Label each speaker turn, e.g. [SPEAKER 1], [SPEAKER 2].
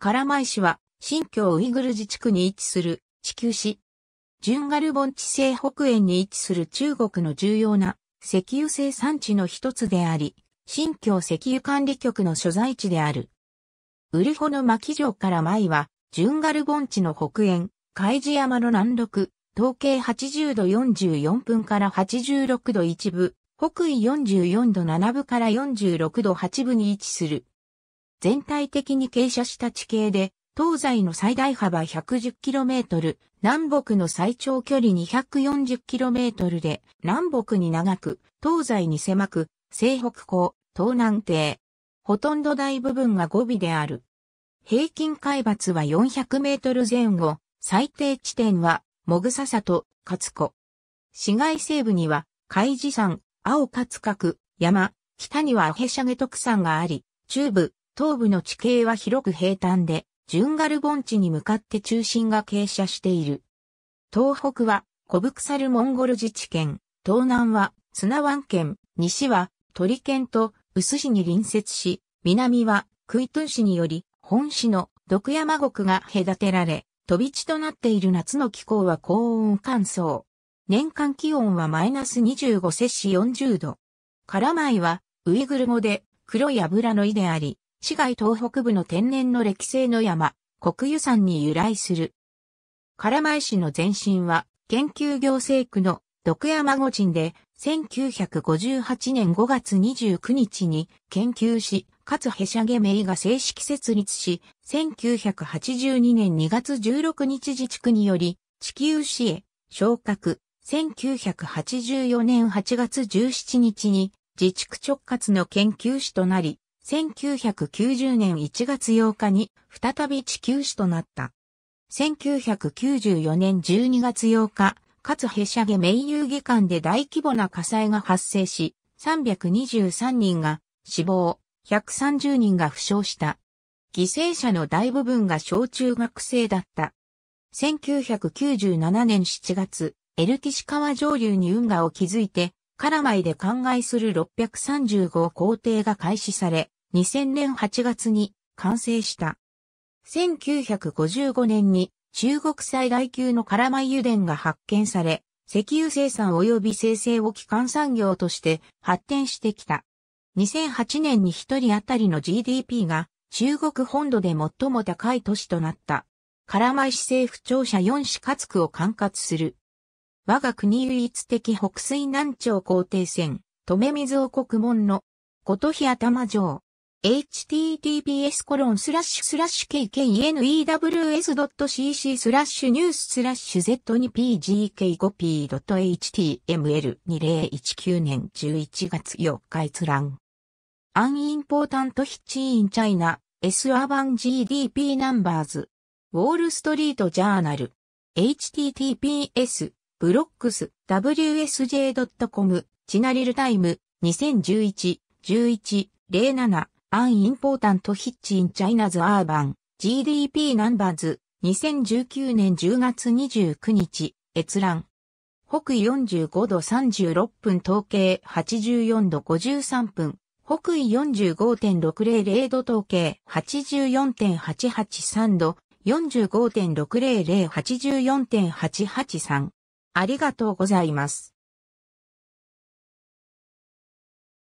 [SPEAKER 1] カラマイ市は、新疆ウイグル自治区に位置する地球市。ジュンガル盆地西北縁に位置する中国の重要な石油生産地の一つであり、新疆石油管理局の所在地である。ウルホの巻城から舞は、ジュンガル盆地の北縁、海地山の南麓、東経80度44分から86度1部、北緯44度7部から46度8部に位置する全体的に傾斜した地形で、東西の最大幅 110km、南北の最長距離 240km で、南北に長く、東西に狭く、西北高、東南低。ほとんど大部分が語尾である。平均海抜は400メートル前後、最低地点は、もぐささと、かつこ。市街西部には、海地山、青かつかく、山、北にはアヘシャゲ特産があり、中部、東部の地形は広く平坦で、ンガル盆地に向かって中心が傾斜している。東北は、コブクサルモンゴル自治県、東南は、スナワン県、西は、鳥県と、ウス市に隣接し、南は、クイトン市により、本市の、毒山国が隔てられ、飛び地となっている夏の気候は高温乾燥。年間気温はマイナス25摂氏40度。カラマイは、ウイグル語で、黒い油の意であり、市街東北部の天然の歴史の山、国油山に由来する。唐前市の前身は、研究行政区の毒山御鎮で、1958年5月29日に研究し、かつへしゃげ名が正式設立し、1982年2月16日自治区により、地球市へ昇格、1984年8月17日に自治区直轄の研究市となり、1990年1月8日に再び地球史となった。1994年12月8日、かつへしゃげ名遊議館で大規模な火災が発生し、323人が死亡、130人が負傷した。犠牲者の大部分が小中学生だった。1997年7月、エルキシ川上流に運河を築いて、カラマイで灌漑する635工程が開始され、2000年8月に完成した。1955年に中国最大級のカラマイ油田が発見され、石油生産及び生成を基幹産業として発展してきた。2008年に一人当たりの GDP が中国本土で最も高い都市となった。カラマイ市政府庁舎4市活区を管轄する。我が国唯一的北水南朝皇帝船、止水王国門の、琴日頭城、https コロンスラッシュスラッシュ kkenews.cc スラッシュニューススラッシュ z p g k 5 p h t m l 2 0 1 9年11月4日閲覧。アンインポータントヒッチインチャイナ S アバン GDP ナンバーズウォールストリートジャーナル https ブロックス wsj.com チナリルタイム2011 11 07アンインポータントヒッチンチャイナズアーバン GDP ナンバーズ2019年10月29日閲覧北緯45度36分統計84度53分北緯45.600度統計84.883度45.600084.883ありがとうございます。